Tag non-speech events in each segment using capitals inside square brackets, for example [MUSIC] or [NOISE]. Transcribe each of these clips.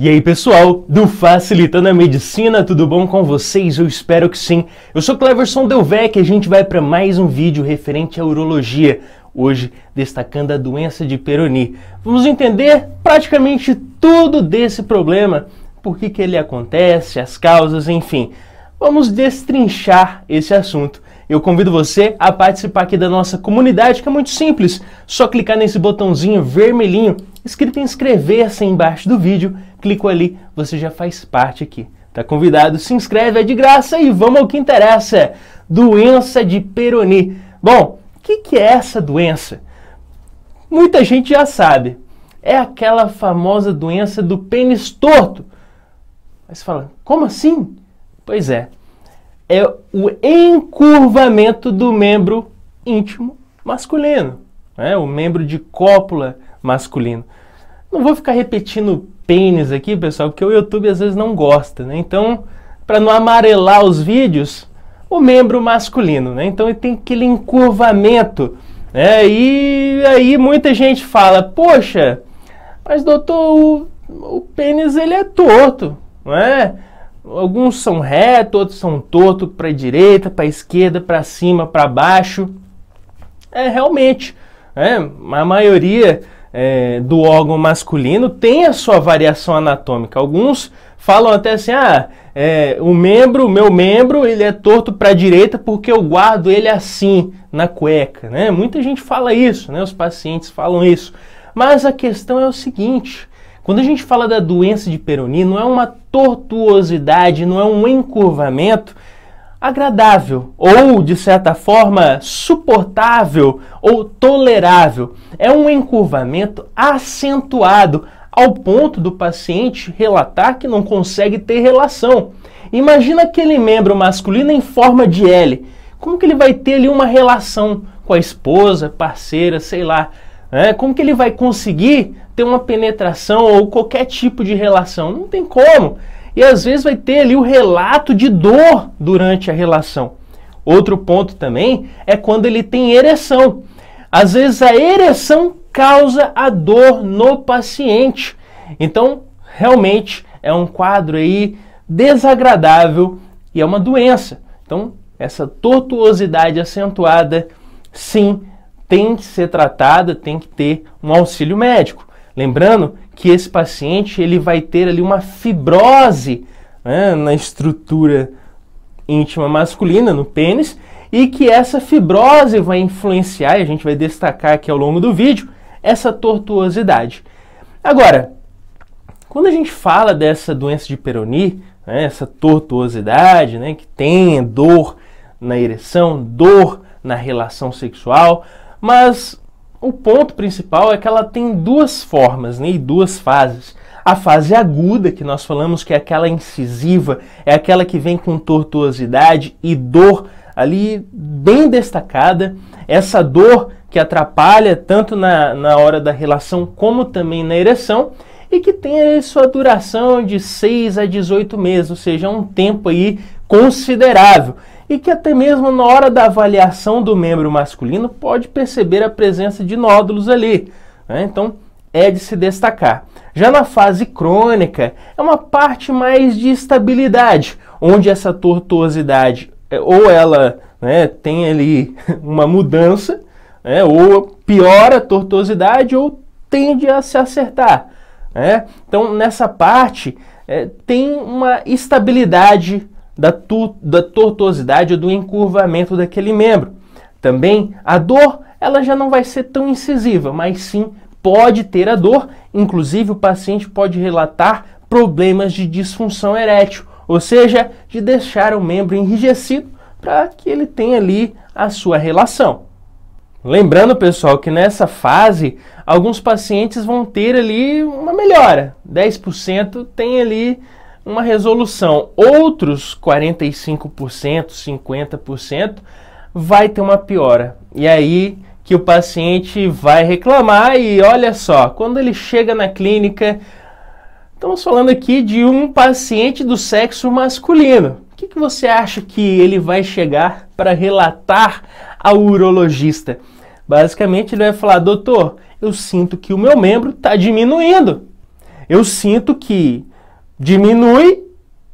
E aí pessoal, do Facilitando a Medicina, tudo bom com vocês? Eu espero que sim. Eu sou Cleverson Delvec e a gente vai para mais um vídeo referente à urologia, hoje destacando a doença de Peroni. Vamos entender praticamente tudo desse problema, por que, que ele acontece, as causas, enfim. Vamos destrinchar esse assunto. Eu convido você a participar aqui da nossa comunidade, que é muito simples. Só clicar nesse botãozinho vermelhinho escrito em inscrever-se assim embaixo do vídeo. Clico ali, você já faz parte aqui. Tá convidado, se inscreve, é de graça e vamos ao que interessa. Doença de Peroni. Bom, o que, que é essa doença? Muita gente já sabe. É aquela famosa doença do pênis torto. Mas fala, como assim? Pois é, é o encurvamento do membro íntimo masculino, né? o membro de cópula masculino. Não vou ficar repetindo pênis aqui, pessoal, porque o YouTube às vezes não gosta, né? Então, para não amarelar os vídeos, o membro masculino, né? Então ele tem aquele encurvamento, né? E aí muita gente fala, poxa, mas doutor, o, o pênis ele é torto, não é? Alguns são retos, outros são tortos para direita, para esquerda, para cima, para baixo. É realmente, né? a maioria é, do órgão masculino tem a sua variação anatômica. Alguns falam até assim: ah, é, o membro, o meu membro, ele é torto para a direita porque eu guardo ele assim na cueca. Né? Muita gente fala isso, né? os pacientes falam isso. Mas a questão é o seguinte: quando a gente fala da doença de Peroni, não é uma tortuosidade, não é um encurvamento agradável ou, de certa forma, suportável ou tolerável. É um encurvamento acentuado ao ponto do paciente relatar que não consegue ter relação. Imagina aquele membro masculino em forma de L. Como que ele vai ter ali uma relação com a esposa, parceira, sei lá? Né? Como que ele vai conseguir ter uma penetração ou qualquer tipo de relação? Não tem como. E às vezes vai ter ali o relato de dor durante a relação. Outro ponto também é quando ele tem ereção. Às vezes a ereção causa a dor no paciente. Então, realmente é um quadro aí desagradável e é uma doença. Então, essa tortuosidade acentuada, sim, tem que ser tratada, tem que ter um auxílio médico. Lembrando que esse paciente ele vai ter ali uma fibrose né, na estrutura íntima masculina, no pênis, e que essa fibrose vai influenciar, e a gente vai destacar aqui ao longo do vídeo, essa tortuosidade. Agora, quando a gente fala dessa doença de Peroni, né, essa tortuosidade, né, que tem dor na ereção, dor na relação sexual, mas o ponto principal é que ela tem duas formas né, e duas fases. A fase aguda, que nós falamos que é aquela incisiva, é aquela que vem com tortuosidade e dor ali bem destacada. Essa dor que atrapalha tanto na, na hora da relação como também na ereção e que tem aí sua duração de 6 a 18 meses, ou seja, um tempo aí considerável e que até mesmo na hora da avaliação do membro masculino pode perceber a presença de nódulos ali. Né? Então é de se destacar. Já na fase crônica, é uma parte mais de estabilidade, onde essa tortuosidade é, ou ela né, tem ali [LAUGHS] uma mudança, né, ou piora a tortuosidade, ou tende a se acertar. Né? Então, nessa parte, é, tem uma estabilidade da, tu, da tortuosidade ou do encurvamento daquele membro. Também a dor, ela já não vai ser tão incisiva, mas sim pode ter a dor. Inclusive, o paciente pode relatar problemas de disfunção erétil, ou seja, de deixar o membro enrijecido para que ele tenha ali a sua relação. Lembrando, pessoal, que nessa fase, alguns pacientes vão ter ali uma melhora. 10% tem ali uma resolução. Outros 45%, 50% vai ter uma piora. E aí que o paciente vai reclamar e olha só, quando ele chega na clínica, estamos falando aqui de um paciente do sexo masculino. O que, que você acha que ele vai chegar para relatar ao urologista? Basicamente, ele vai falar: doutor, eu sinto que o meu membro está diminuindo. Eu sinto que diminui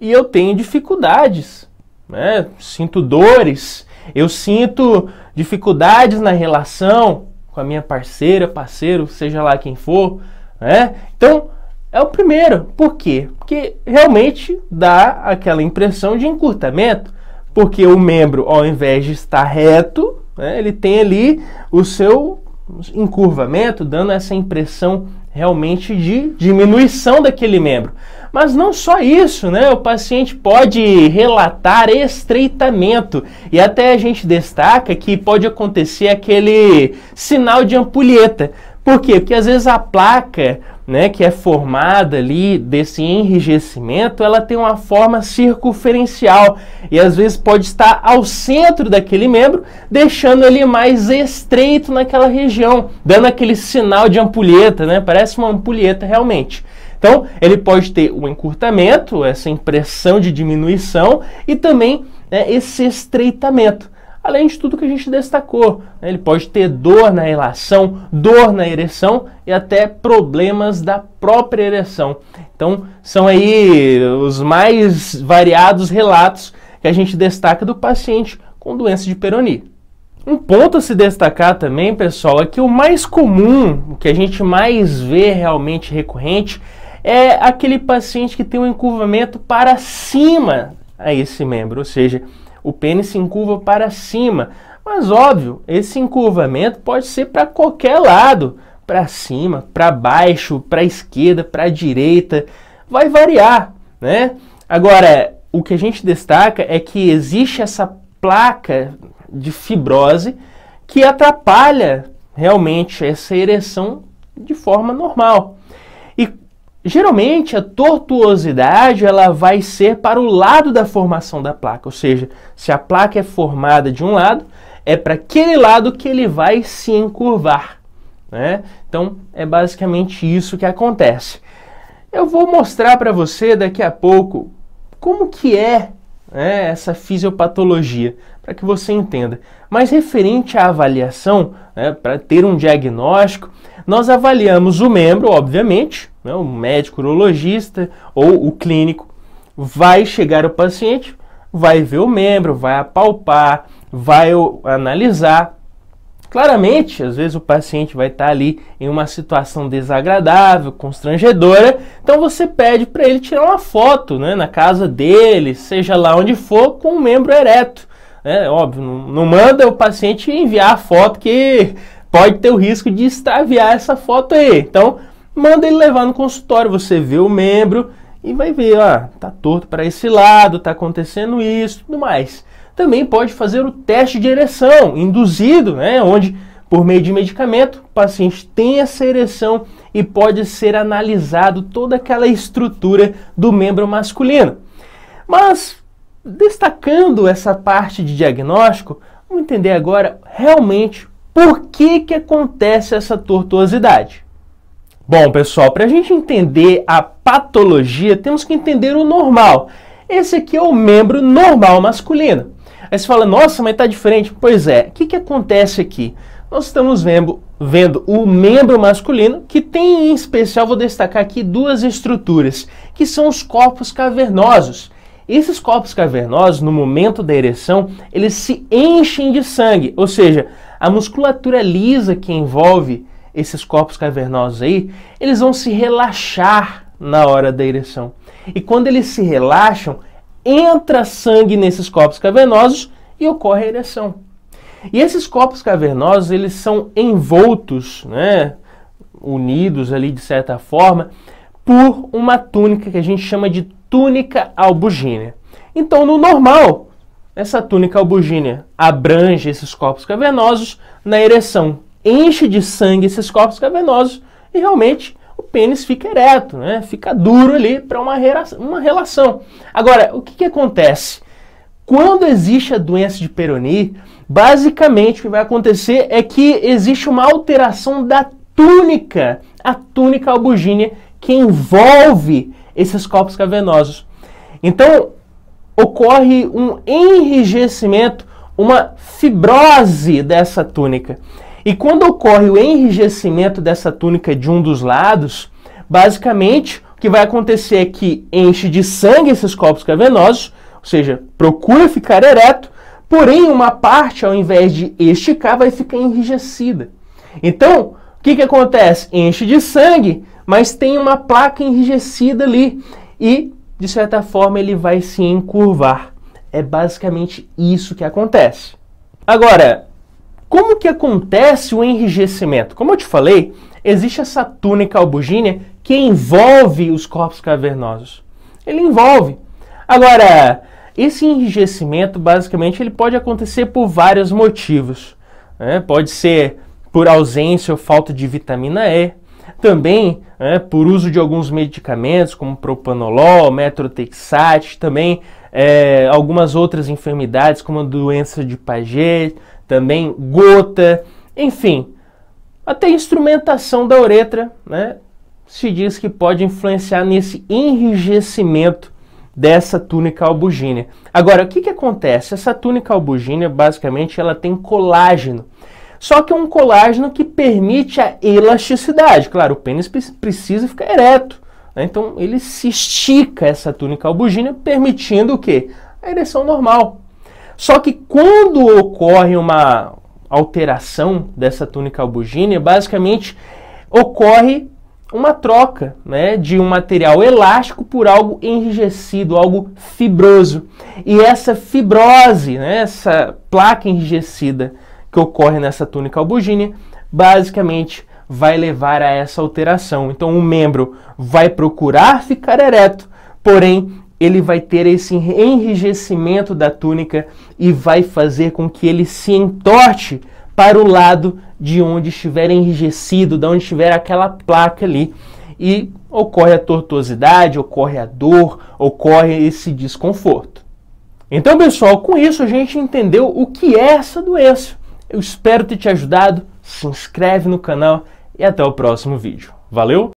e eu tenho dificuldades, né? Sinto dores, eu sinto dificuldades na relação com a minha parceira, parceiro, seja lá quem for, né? Então, é o primeiro. Por quê? Porque realmente dá aquela impressão de encurtamento, porque o membro, ao invés de estar reto, né, ele tem ali o seu encurvamento, dando essa impressão realmente de diminuição daquele membro. Mas não só isso, né? O paciente pode relatar estreitamento e até a gente destaca que pode acontecer aquele sinal de ampulheta. Por quê? Porque às vezes a placa né, que é formada ali desse enrijecimento, ela tem uma forma circunferencial e às vezes pode estar ao centro daquele membro, deixando ele mais estreito naquela região, dando aquele sinal de ampulheta, né? Parece uma ampulheta realmente. Então, ele pode ter o um encurtamento, essa impressão de diminuição e também né, esse estreitamento. Além de tudo que a gente destacou, né, ele pode ter dor na relação, dor na ereção e até problemas da própria ereção. Então, são aí os mais variados relatos que a gente destaca do paciente com doença de Peyronie. Um ponto a se destacar também, pessoal, é que o mais comum, o que a gente mais vê realmente recorrente, é aquele paciente que tem um encurvamento para cima a esse membro, ou seja, o pênis se encurva para cima. Mas óbvio, esse encurvamento pode ser para qualquer lado, para cima, para baixo, para esquerda, para direita, vai variar, né? Agora, o que a gente destaca é que existe essa placa de fibrose que atrapalha realmente essa ereção de forma normal. Geralmente a tortuosidade ela vai ser para o lado da formação da placa, ou seja, se a placa é formada de um lado, é para aquele lado que ele vai se encurvar. Né? Então é basicamente isso que acontece. Eu vou mostrar para você daqui a pouco como que é né, essa fisiopatologia, para que você entenda. Mas referente à avaliação, né, para ter um diagnóstico, nós avaliamos o membro, obviamente, né, o médico urologista ou o clínico vai chegar o paciente, vai ver o membro, vai apalpar, vai analisar Claramente, às vezes o paciente vai estar ali em uma situação desagradável, constrangedora, então você pede para ele tirar uma foto né, na casa dele, seja lá onde for, com um membro ereto. É óbvio, não, não manda o paciente enviar a foto que pode ter o risco de extraviar essa foto aí. Então, manda ele levar no consultório, você vê o membro e vai ver, ó, ah, tá torto para esse lado, tá acontecendo isso, tudo mais também pode fazer o teste de ereção induzido, né, onde por meio de medicamento o paciente tem essa ereção e pode ser analisado toda aquela estrutura do membro masculino. Mas destacando essa parte de diagnóstico, vamos entender agora realmente por que, que acontece essa tortuosidade. Bom, pessoal, para a gente entender a patologia, temos que entender o normal. Esse aqui é o membro normal masculino. Aí você fala, nossa, mas está diferente. Pois é, o que, que acontece aqui? Nós estamos vendo, vendo o membro masculino, que tem em especial, vou destacar aqui, duas estruturas, que são os corpos cavernosos. Esses corpos cavernosos, no momento da ereção, eles se enchem de sangue, ou seja, a musculatura lisa que envolve esses corpos cavernosos aí, eles vão se relaxar na hora da ereção. E quando eles se relaxam, entra sangue nesses corpos cavernosos e ocorre a ereção. E esses corpos cavernosos, eles são envoltos, né, unidos ali de certa forma, por uma túnica que a gente chama de túnica albugínea. Então, no normal, essa túnica albugínea abrange esses corpos cavernosos na ereção, enche de sangue esses corpos cavernosos e realmente o pênis fica ereto, né? fica duro ali para uma, uma relação. Agora, o que, que acontece? Quando existe a doença de Peyronie, basicamente o que vai acontecer é que existe uma alteração da túnica, a túnica albugínea que envolve esses corpos cavernosos. Então, ocorre um enrijecimento, uma fibrose dessa túnica. E quando ocorre o enrijecimento dessa túnica de um dos lados, basicamente o que vai acontecer é que enche de sangue esses corpos cavernosos, ou seja, procura ficar ereto, porém uma parte, ao invés de esticar, vai ficar enrijecida. Então, o que, que acontece? Enche de sangue, mas tem uma placa enrijecida ali e, de certa forma, ele vai se encurvar. É basicamente isso que acontece. Agora, como que acontece o enrijecimento? Como eu te falei, existe essa túnica albugínea que envolve os corpos cavernosos. Ele envolve. Agora, esse enrijecimento, basicamente, ele pode acontecer por vários motivos. Né? Pode ser por ausência ou falta de vitamina E, também né, por uso de alguns medicamentos, como propanolol, metrotexate, também é, algumas outras enfermidades, como a doença de Paget, também gota, enfim, até instrumentação da uretra, né? Se diz que pode influenciar nesse enrijecimento dessa túnica albugínea. Agora, o que, que acontece? Essa túnica albugínea, basicamente, ela tem colágeno. Só que é um colágeno que permite a elasticidade. Claro, o pênis precisa ficar ereto. Né? Então, ele se estica essa túnica albugínea, permitindo o quê? A ereção normal. Só que quando ocorre uma alteração dessa túnica albugínea, basicamente ocorre uma troca né, de um material elástico por algo enrijecido, algo fibroso. E essa fibrose, né, essa placa enrijecida que ocorre nessa túnica albugínea, basicamente vai levar a essa alteração. Então o membro vai procurar ficar ereto, porém ele vai ter esse enrijecimento da túnica e vai fazer com que ele se entorte para o lado de onde estiver enrijecido, de onde estiver aquela placa ali. E ocorre a tortuosidade, ocorre a dor, ocorre esse desconforto. Então, pessoal, com isso a gente entendeu o que é essa doença. Eu espero ter te ajudado. Se inscreve no canal e até o próximo vídeo. Valeu!